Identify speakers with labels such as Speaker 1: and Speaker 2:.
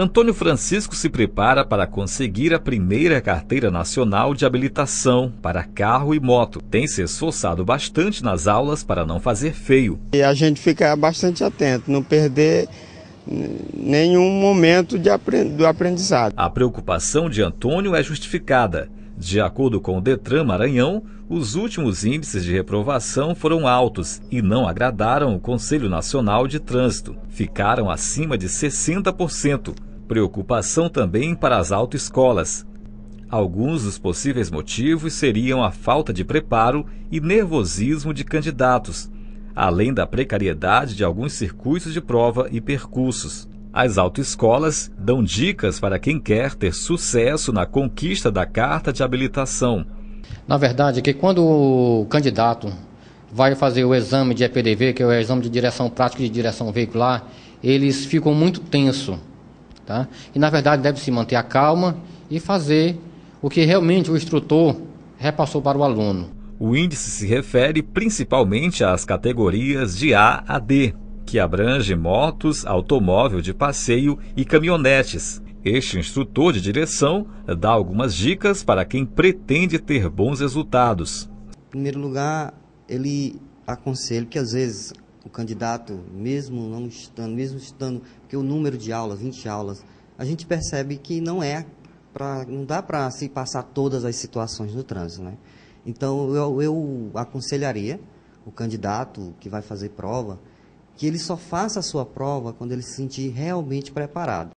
Speaker 1: Antônio Francisco se prepara para conseguir a primeira carteira nacional de habilitação para carro e moto. Tem se esforçado bastante nas aulas para não fazer feio.
Speaker 2: E a gente fica bastante atento, não perder nenhum momento
Speaker 1: de aprend do aprendizado. A preocupação de Antônio é justificada. De acordo com o Detran Maranhão, os últimos índices de reprovação foram altos e não agradaram o Conselho Nacional de Trânsito. Ficaram acima de 60%. Preocupação também para as autoescolas. Alguns dos possíveis motivos seriam a falta de preparo e nervosismo de candidatos, além da precariedade de alguns circuitos de prova e percursos. As autoescolas dão dicas para quem quer ter sucesso na conquista da carta de habilitação.
Speaker 3: Na verdade, é que quando o candidato vai fazer o exame de EPDV, que é o exame de direção prática e de direção veicular, eles ficam muito tenso Tá? E na verdade deve se manter a calma e fazer o que realmente o instrutor repassou para o aluno.
Speaker 1: O índice se refere principalmente às categorias de A a D, que abrange motos, automóvel de passeio e caminhonetes. Este instrutor de direção dá algumas dicas para quem pretende ter bons resultados.
Speaker 4: Em primeiro lugar, ele aconselha que às vezes o candidato, mesmo não estando, mesmo estando, porque o número de aulas, 20 aulas, a gente percebe que não é para, não dá para se passar todas as situações no trânsito, né? Então eu, eu aconselharia o candidato que vai fazer prova que ele só faça a sua prova quando ele se sentir realmente preparado.